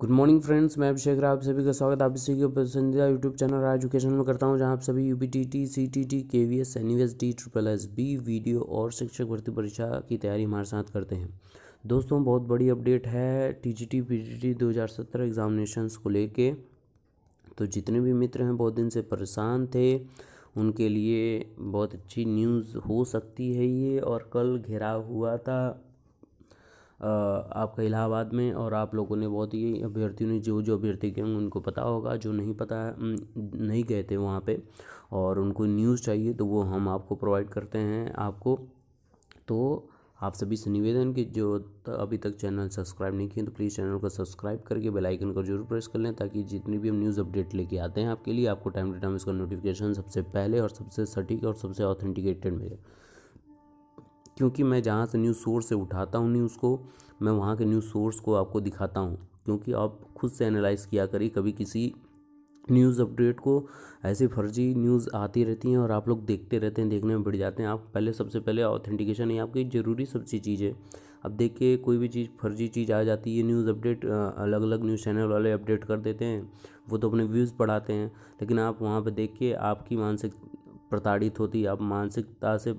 good morning friends मैं अभिषेक राय आप सभी का स्वागत आप सभी के पसंदीदा यूट्यूब चैनल राय एजुकेशन में करता हूं जहां आप सभी U P T T C T T K V S N U S D triple S B video और शिक्षक भर्ती परीक्षा की तैयारी हमारे साथ करते हैं दोस्तों बहुत बड़ी अपडेट है T G T P G T दो हज़ार सत्रह एग्जामिनेशनस को लेके तो जितने भी मित्र हैं बहुत दिन से परेशान थे उनके लिए बहुत अच्छी न्यूज़ हो सकती है ये और कल घेराव हुआ था आपका इलाहाबाद में और आप लोगों ने बहुत ही अभ्यर्थियों ने जो जो अभ्यर्थी गए होंगे उनको पता होगा जो नहीं पता नहीं गए थे वहाँ पे और उनको न्यूज़ चाहिए तो वो हम आपको प्रोवाइड करते हैं आपको तो आप सभी से निवेदन कि जो अभी तक चैनल सब्सक्राइब नहीं किए तो प्लीज़ चैनल को सब्सक्राइब करके बेल आइकन को जरूर प्रेस कर लें ताकि जितनी भी हम न्यूज़ अपडेट लेके आते हैं आपके लिए आपको टाइम टू टाइम इसका नोटिफिकेशन सबसे पहले और सबसे सटीक और सबसे ऑथेंटिकेटेड मिले क्योंकि मैं जहाँ से न्यूज़ सोर्स से उठाता हूँ न्यूज़ को मैं वहाँ के न्यूज़ सोर्स को आपको दिखाता हूँ क्योंकि आप खुद से एनालाइज किया करिए कभी किसी न्यूज़ अपडेट को ऐसी फर्जी न्यूज़ आती रहती हैं और आप लोग देखते रहते हैं देखने में बढ़ जाते हैं आप पहले सबसे पहले ऑथेंटिकेशन है आपकी ज़रूरी सबसे चीज़ है अब देख के कोई भी चीज़ फर्जी चीज़ आ जाती है न्यूज़ अपडेट अलग अलग न्यूज़ चैनल वाले अपडेट कर देते हैं वो तो अपने व्यूज़ बढ़ाते हैं लेकिन आप वहाँ पर देख के आपकी मानसिक प्रताड़ित होती आप मानसिकता से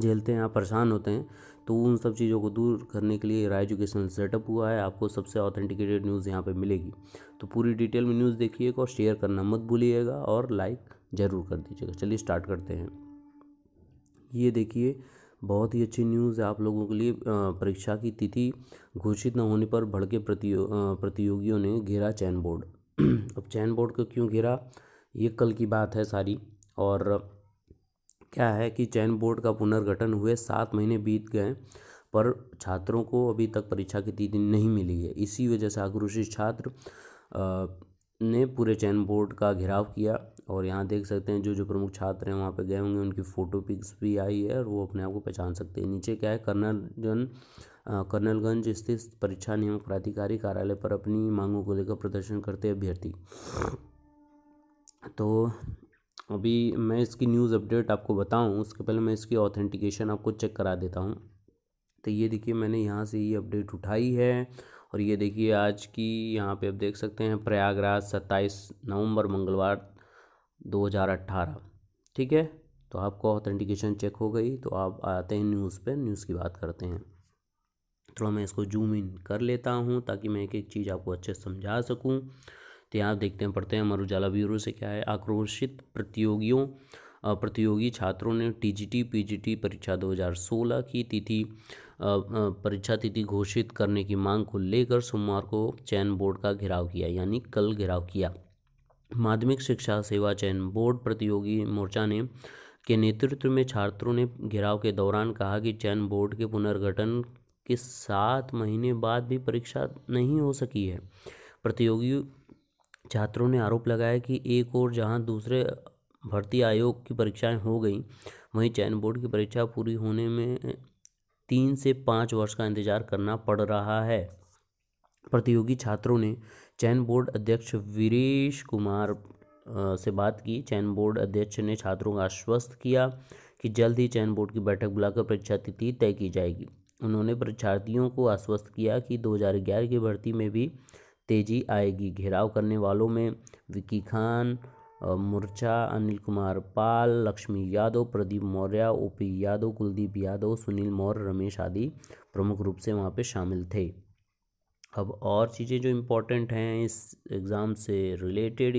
झेलते हैं या परेशान होते हैं तो उन सब चीज़ों को दूर करने के लिए राय एजुकेशन सेटअप हुआ है आपको सबसे ऑथेंटिकेटेड न्यूज़ यहाँ पे मिलेगी तो पूरी डिटेल में न्यूज़ देखिएगा और शेयर करना मत भूलिएगा और लाइक ज़रूर कर दीजिएगा चलिए स्टार्ट करते हैं ये देखिए बहुत ही अच्छी न्यूज़ है आप लोगों के लिए परीक्षा की तिथि घोषित न होने पर भड़के प्रतियो प्रतियोगियों ने घेरा चैन बोर्ड अब चैन बोर्ड को क्यों घेरा ये कल की बात है सारी और क्या है कि चयन बोर्ड का पुनर्गठन हुए सात महीने बीत गए पर छात्रों को अभी तक परीक्षा की तिथि नहीं मिली है इसी वजह से आक्रोशी छात्र ने पूरे चयन बोर्ड का घेराव किया और यहाँ देख सकते हैं जो जो प्रमुख छात्र हैं वहाँ पे गए होंगे उनकी फ़ोटो पिक्स भी आई है और वो अपने आप को पहचान सकते हैं नीचे क्या है कर्नलगंज कर्नलगंज स्थित परीक्षा नियम प्राधिकारी कार्यालय पर अपनी मांगों को लेकर प्रदर्शन करते अभ्यर्थी तो अभी मैं इसकी न्यूज़ अपडेट आपको बताऊं उसके पहले मैं इसकी ऑथेंटिकेशन आपको चेक करा देता हूं तो ये देखिए मैंने यहाँ से ये अपडेट उठाई है और ये देखिए आज की यहाँ पे आप देख सकते हैं प्रयागराज सत्ताईस नवंबर मंगलवार अट्ठारह ठीक है तो आपको ऑथेंटिकेशन चेक हो गई तो आप आते हैं न्यूज़ पर न्यूज़ की बात करते हैं थोड़ा मैं इसको जूम इन कर लेता हूँ ताकि मैं एक एक चीज़ आपको अच्छे से समझा सकूँ तो यहाँ देखते हैं पढ़ते हैं अमर उजाला ब्यूरो से क्या है आक्रोशित प्रतियोगियों प्रतियोगी छात्रों ने टीजीटी पीजीटी परीक्षा 2016 की तिथि परीक्षा तिथि घोषित करने की मांग को लेकर सोमवार को चयन बोर्ड का घेराव किया यानी कल घेराव किया माध्यमिक शिक्षा सेवा चयन बोर्ड प्रतियोगी मोर्चा ने के नेतृत्व में छात्रों ने घेराव के दौरान कहा कि चयन बोर्ड के पुनर्गठन के सात महीने बाद भी परीक्षा नहीं हो सकी है प्रतियोगी छात्रों ने आरोप लगाया कि एक और जहां दूसरे भर्ती आयोग की परीक्षाएं हो गई वहीं चयन बोर्ड की परीक्षा पूरी होने में तीन से पाँच वर्ष का इंतजार करना पड़ रहा है प्रतियोगी छात्रों ने चयन बोर्ड अध्यक्ष वीरेश कुमार से बात की चयन बोर्ड अध्यक्ष ने छात्रों का आश्वस्त किया कि जल्द ही चयन बोर्ड की बैठक बुलाकर परीक्षा तिथि तय की जाएगी उन्होंने परीक्षार्थियों को आश्वस्त किया कि 2011 की भर्ती में भी तेजी आएगी घेराव करने वालों में विकी खान मुरचा अनिल कुमार पाल लक्ष्मी यादव प्रदीप मौर्य ओपी यादव कुलदीप यादव सुनील मौर्य रमेश आदि प्रमुख रूप से वहाँ पे शामिल थे अब और चीज़ें जो इम्पोर्टेंट हैं इस एग्ज़ाम से रिलेटेड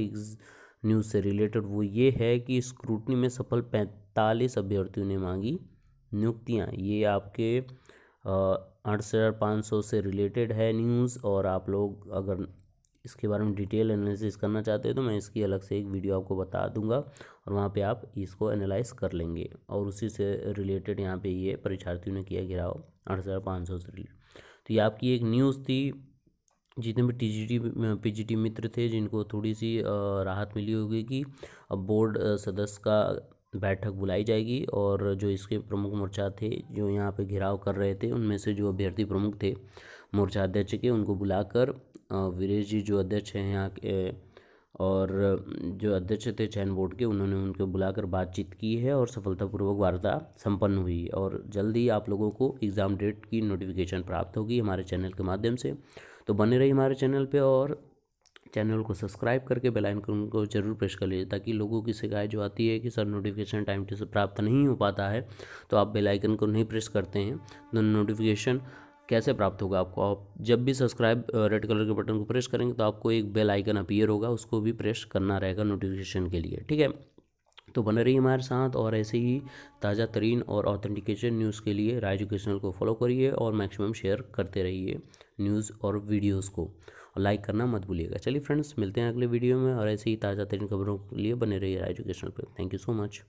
न्यूज़ से रिलेटेड वो ये है कि स्क्रूटनी में सफल पैंतालीस अभ्यर्थियों ने मांगी नियुक्तियाँ ये आपके आठ से रिलेटेड है न्यूज़ और आप लोग अगर इसके बारे में डिटेल एनालिसिस करना चाहते हैं तो मैं इसकी अलग से एक वीडियो आपको बता दूंगा और वहाँ पे आप इसको एनालाइज कर लेंगे और उसी से रिलेटेड यहाँ पे ये परीक्षार्थियों ने किया घिराव आठ हज़ार पाँच सौ से रिलेटेड तो ये आपकी एक न्यूज़ थी जितने भी टीजीटी पीजीटी मित्र थे जिनको थोड़ी सी राहत मिली होगी कि अब बोर्ड सदस्य का बैठक बुलाई जाएगी और जो इसके प्रमुख मोर्चा थे जो यहाँ पे घिराव कर रहे थे उनमें से जो अभ्यर्थी प्रमुख थे मोर्चा अध्यक्ष के उनको बुलाकर वीरेश जी जो अध्यक्ष हैं यहाँ के और जो अध्यक्ष थे चयन बोर्ड के उन्होंने उनको बुलाकर बातचीत की है और सफलतापूर्वक वार्ता संपन्न हुई और जल्द ही आप लोगों को एग्ज़ाम डेट की नोटिफिकेशन प्राप्त होगी हमारे चैनल के माध्यम से तो बने रही हमारे चैनल पर और चैनल को सब्सक्राइब करके बेल आइकन को जरूर प्रेस कर लीजिए ताकि लोगों की शिकायत जो आती है कि सर नोटिफिकेशन टाइम से प्राप्त नहीं हो पाता है तो आप बेल आइकन को नहीं प्रेस करते हैं तो नोटिफिकेशन कैसे प्राप्त होगा आपको आप जब भी सब्सक्राइब रेड कलर के बटन को प्रेस करेंगे तो आपको एक बेल आइकन अपीयर होगा उसको भी प्रेस करना रहेगा नोटिफिकेशन के लिए ठीक है तो बने रहिए हमारे साथ और ऐसे ही ताज़ा तरीन और ऑथेंटिकेशन न्यूज़ के लिए राय एजुकेशनल को फॉलो करिए और मैक्सिमम शेयर करते रहिए न्यूज़ और वीडियोज़ को और लाइक करना मत भूलिएगा चलिए फ्रेंड्स मिलते हैं अगले वीडियो में और ऐसे ही ताज़ा तरीन खबरों के लिए बने रहिए राय एजुकेशनल पर थैंक यू सो मच